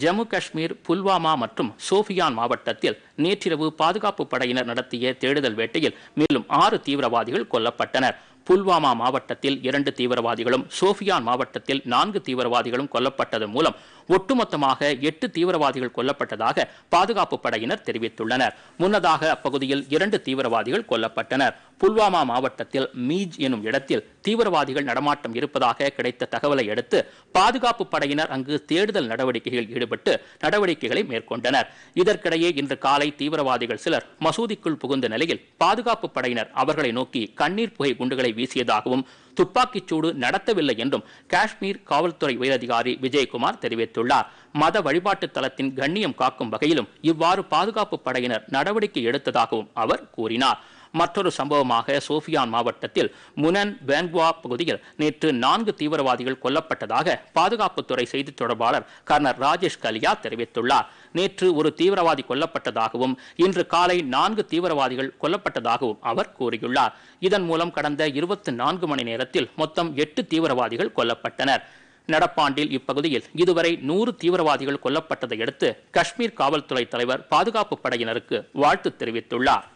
ஜம்மு காஷ்மீர் புல்வாமா மற்றும் சோஃபியான் மாவட்டத்தில் நேற்றிரவு பாதுகாப்பு படையினர் நடத்திய தேடுதல் வேட்டையில் மேலும் ஆறு தீவிரவாதிகள் கொல்லப்பட்டனர் புல்வாமா மாவட்டத்தில் இரண்டு தீவிரவாதிகளும் சோஃபியான் மாவட்டத்தில் நான்கு தீவிரவாதிகளும் கொல்லப்பட்டதன் மூலம் ஒட்டுமொத்தமாக எட்டு தீவிரவாதிகள் கொல்லப்பட்டதாக பாதுகாப்பு படையினர் தெரிவித்துள்ளனர் முன்னதாக அப்பகுதியில் இரண்டு தீவிரவாதிகள் கொல்லப்பட்டனர் புல்வாமா மாவட்டத்தில் மீஜ் எனும் இடத்தில் தீவிரவாதிகள் நடமாட்டம் இருப்பதாக கிடைத்த தகவலை அடுத்து பாதுகாப்பு படையினர் அங்கு தேடுதல் நடவடிக்கைகள் ஈடுபட்டு நடவடிக்கைகளை மேற்கொண்டனர் இதற்கிடையே இன்று காலை தீவிரவாதிகள் சிலர் மசூதிக்குள் புகுந்த நிலையில் பாதுகாப்பு படையினர் அவர்களை நோக்கி கண்ணீர் புகை குண்டுகளை வீசியதாகவும் சூடு நடத்தவில்லை என்றும் காஷ்மீர் காவல்துறை உயரதிகாரி விஜயகுமார் தெரிவித்துள்ளார் மத வழிபாட்டு தளத்தின் கண்ணியம் காக்கும் வகையிலும் இவ்வாறு பாதுகாப்பு படையினர் நடவடிக்கை எடுத்ததாகவும் அவர் கூறினார் மற்றொரு சம்பவமாக சோஃபியான் மாவட்டத்தில் முனன் பேங்குவா பகுதியில் நேற்று நான்கு தீவிரவாதிகள் கொல்லப்பட்டதாக பாதுகாப்புத்துறை செய்தி தொடர்பாளர் கர்னர் ராஜேஷ் கலியா தெரிவித்துள்ளார் நேற்று ஒரு தீவிரவாதி கொல்லப்பட்டதாகவும் இன்று காலை நான்கு தீவிரவாதிகள் கொல்லப்பட்டதாகவும் அவர் கூறியுள்ளார் இதன் மூலம் கடந்த இருபத்தி நான்கு மணி நேரத்தில் மொத்தம் எட்டு தீவிரவாதிகள் கொல்லப்பட்டனர் நடப்பாண்டில் இப்பகுதியில் இதுவரை நூறு தீவிரவாதிகள் கொல்லப்பட்டதை அடுத்து காவல்துறை தலைவர் பாதுகாப்பு படையினருக்கு வாழ்த்து தெரிவித்துள்ளார்